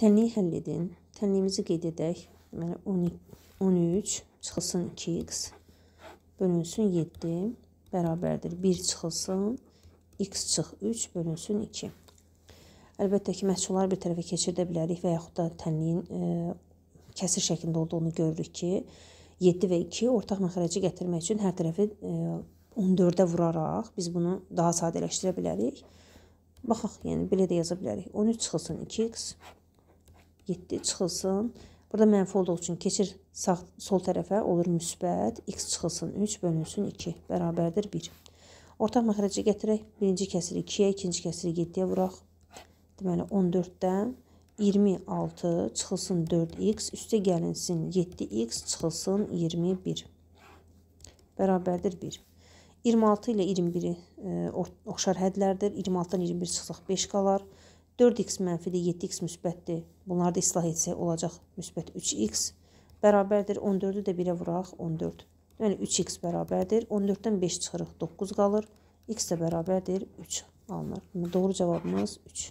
Tənliyi həll edin. Tənliyimizi qeyd edək. Deməli 13 çıxılsın 2x bölünsün 7 bərabərdir 1 çıxılsın x çıx 3 bölünsün 2. Əlbəttə ki, məhsulları bir tərəfə keçirdə bilərik və yaxud da tənliyin e, kəsir şəklində olduğunu görürük ki, 7 və 2 ortaq məxrəcə gətirmək üçün hər tərəfi e, 14-ə vuraraq biz bunu daha sadələşdirə bilərik. Baxaq, yəni belə də yaza bilərik. 13 çıxılsın 2x 7 çıxılsın. Burada mənfi olduğu üçün keçir sağ sol tərəfə, olur müsbət, x çıxılsın 3 bölünsün 2 bərabərdir 1. Ortaq məxrəcə gətirək. Birinci kəsiri 2-yə, ikinci kəsiri 7-yə vuraq. Deməli 14-dən 26 çıxılsın 4x, üstə gəlinsin 7x çıxılsın 21. Bərabərdir 1. 26 ilə 21-i e, oxşar hədlərdir. 26-dan 21 çıxsaq 5 qalar. 4x mənfilik 7x müsbətdir. Bunları da islah etsək olacaq müsbət 3x bərabərdir. 14-ü də 1-ə vuraq 14. Yəni 3x bərabərdir. 14-dən 5 çıxırıq 9 qalır. x də bərabərdir 3 alınır. Doğru cavabımız 3.